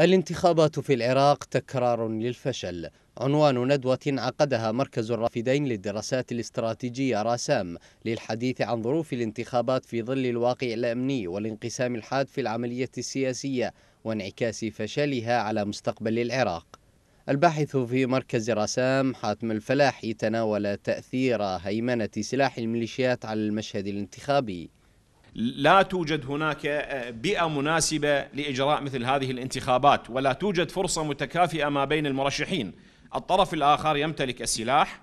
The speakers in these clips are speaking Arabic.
الانتخابات في العراق تكرار للفشل عنوان ندوة عقدها مركز الرافدين للدراسات الاستراتيجية راسام للحديث عن ظروف الانتخابات في ظل الواقع الأمني والانقسام الحاد في العملية السياسية وانعكاس فشلها على مستقبل العراق الباحث في مركز رسام حاتم الفلاحي تناول تأثير هيمنة سلاح الميليشيات على المشهد الانتخابي لا توجد هناك آه، بيئه مناسبه لاجراء مثل هذه الانتخابات ولا توجد فرصه متكافئه ما بين المرشحين الطرف الاخر يمتلك السلاح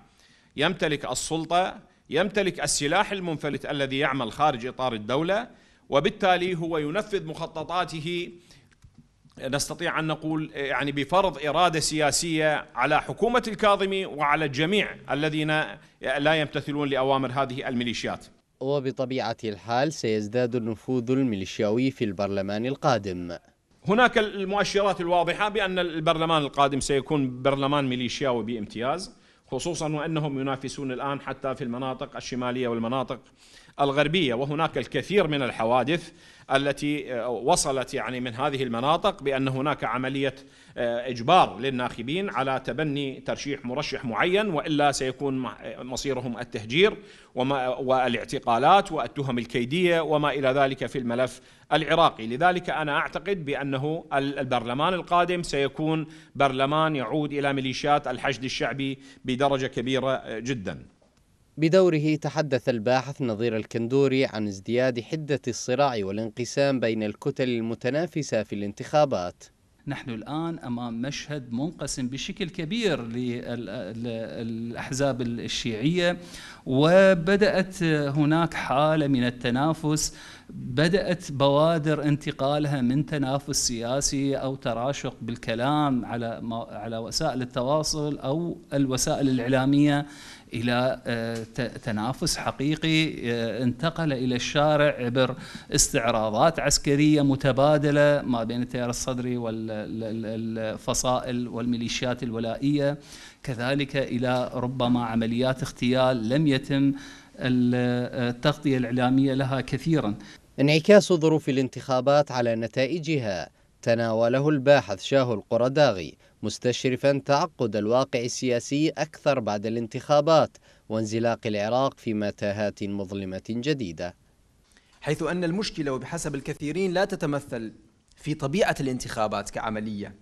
يمتلك السلطه يمتلك السلاح المنفلت الذي يعمل خارج اطار الدوله وبالتالي هو ينفذ مخططاته نستطيع ان نقول آه، يعني بفرض اراده سياسيه على حكومه الكاظمي وعلى الجميع الذين لا يمتثلون لاوامر هذه الميليشيات وبطبيعة الحال سيزداد النفوذ الميليشياوي في البرلمان القادم هناك المؤشرات الواضحة بأن البرلمان القادم سيكون برلمان ميليشياوي بامتياز خصوصا وأنهم ينافسون الآن حتى في المناطق الشمالية والمناطق الغربية وهناك الكثير من الحوادث التي آه، وصلت يعني من هذه المناطق بأن هناك عملية آه، إجبار للناخبين على تبني ترشيح مرشح معين وإلا سيكون آه، مصيرهم التهجير وما والاعتقالات والتهم الكيدية وما إلى ذلك في الملف العراقي لذلك أنا أعتقد بأنه البرلمان القادم سيكون برلمان يعود إلى ميليشيات الحشد الشعبي بدرجة كبيرة جداً بدوره تحدث الباحث نظير الكندوري عن ازدياد حدة الصراع والانقسام بين الكتل المتنافسة في الانتخابات نحن الآن أمام مشهد منقسم بشكل كبير للأحزاب الشيعية وبدأت هناك حالة من التنافس بدات بوادر انتقالها من تنافس سياسي او تراشق بالكلام على على وسائل التواصل او الوسائل الاعلاميه الى آه، تنافس حقيقي آه، انتقل الى الشارع عبر استعراضات عسكريه متبادله ما بين التيار الصدري والفصائل والميليشيات الولائيه كذلك الى ربما عمليات اغتيال لم يتم آه، التغطيه الاعلاميه لها كثيرا انعكاس ظروف الانتخابات على نتائجها تناوله الباحث شاه القرداغي مستشرفا تعقد الواقع السياسي أكثر بعد الانتخابات وانزلاق العراق في متاهات مظلمة جديدة حيث أن المشكلة وبحسب الكثيرين لا تتمثل في طبيعة الانتخابات كعملية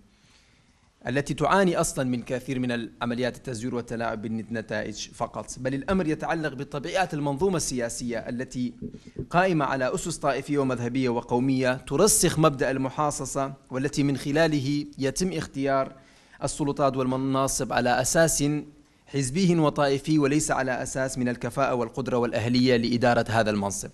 التي تعاني اصلا من كثير من العمليات التزوير والتلاعب بالنتائج فقط، بل الامر يتعلق بطبيعه المنظومه السياسيه التي قائمه على اسس طائفيه ومذهبيه وقوميه ترسخ مبدا المحاصصه والتي من خلاله يتم اختيار السلطات والمناصب على اساس حزبي وطائفي وليس على اساس من الكفاءه والقدره والاهليه لاداره هذا المنصب.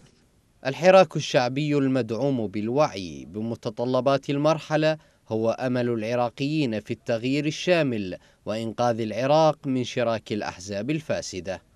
الحراك الشعبي المدعوم بالوعي بمتطلبات المرحله هو أمل العراقيين في التغيير الشامل وإنقاذ العراق من شراك الأحزاب الفاسدة